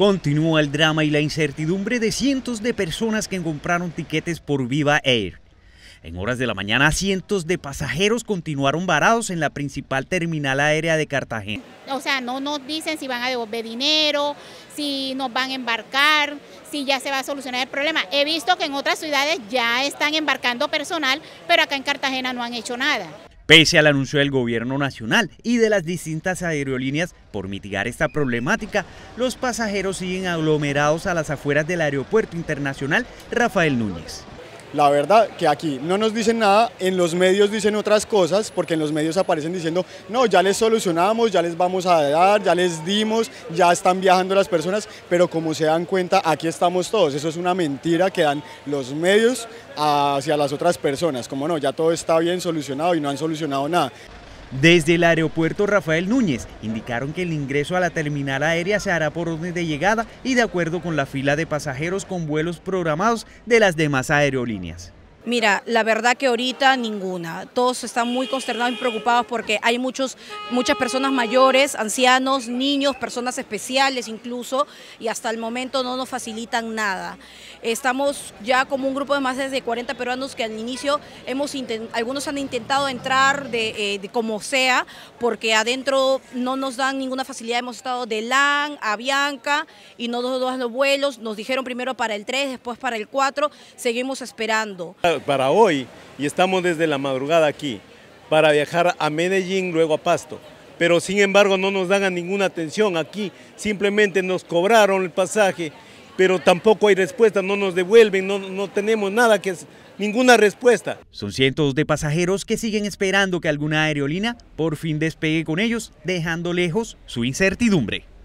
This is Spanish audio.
Continúa el drama y la incertidumbre de cientos de personas que compraron tiquetes por Viva Air. En horas de la mañana, cientos de pasajeros continuaron varados en la principal terminal aérea de Cartagena. O sea, no nos dicen si van a devolver dinero, si nos van a embarcar, si ya se va a solucionar el problema. He visto que en otras ciudades ya están embarcando personal, pero acá en Cartagena no han hecho nada pese al anuncio del gobierno nacional y de las distintas aerolíneas por mitigar esta problemática, los pasajeros siguen aglomerados a las afueras del Aeropuerto Internacional Rafael Núñez. La verdad que aquí no nos dicen nada, en los medios dicen otras cosas, porque en los medios aparecen diciendo, no, ya les solucionamos, ya les vamos a dar, ya les dimos, ya están viajando las personas, pero como se dan cuenta, aquí estamos todos. Eso es una mentira que dan los medios hacia las otras personas, como no, ya todo está bien solucionado y no han solucionado nada. Desde el aeropuerto Rafael Núñez indicaron que el ingreso a la terminal aérea se hará por orden de llegada y de acuerdo con la fila de pasajeros con vuelos programados de las demás aerolíneas. Mira, la verdad que ahorita ninguna. Todos están muy consternados y preocupados porque hay muchos, muchas personas mayores, ancianos, niños, personas especiales incluso, y hasta el momento no nos facilitan nada. Estamos ya como un grupo de más de 40 peruanos que al inicio hemos algunos han intentado entrar eh, de, como sea, porque adentro no nos dan ninguna facilidad. Hemos estado de LAN a Bianca y no nos dan los vuelos. Nos dijeron primero para el 3, después para el 4. Seguimos esperando para hoy y estamos desde la madrugada aquí para viajar a Medellín, luego a Pasto. Pero sin embargo no nos dan ninguna atención aquí, simplemente nos cobraron el pasaje, pero tampoco hay respuesta, no nos devuelven, no, no tenemos nada que ninguna respuesta. Son cientos de pasajeros que siguen esperando que alguna aerolínea por fin despegue con ellos, dejando lejos su incertidumbre.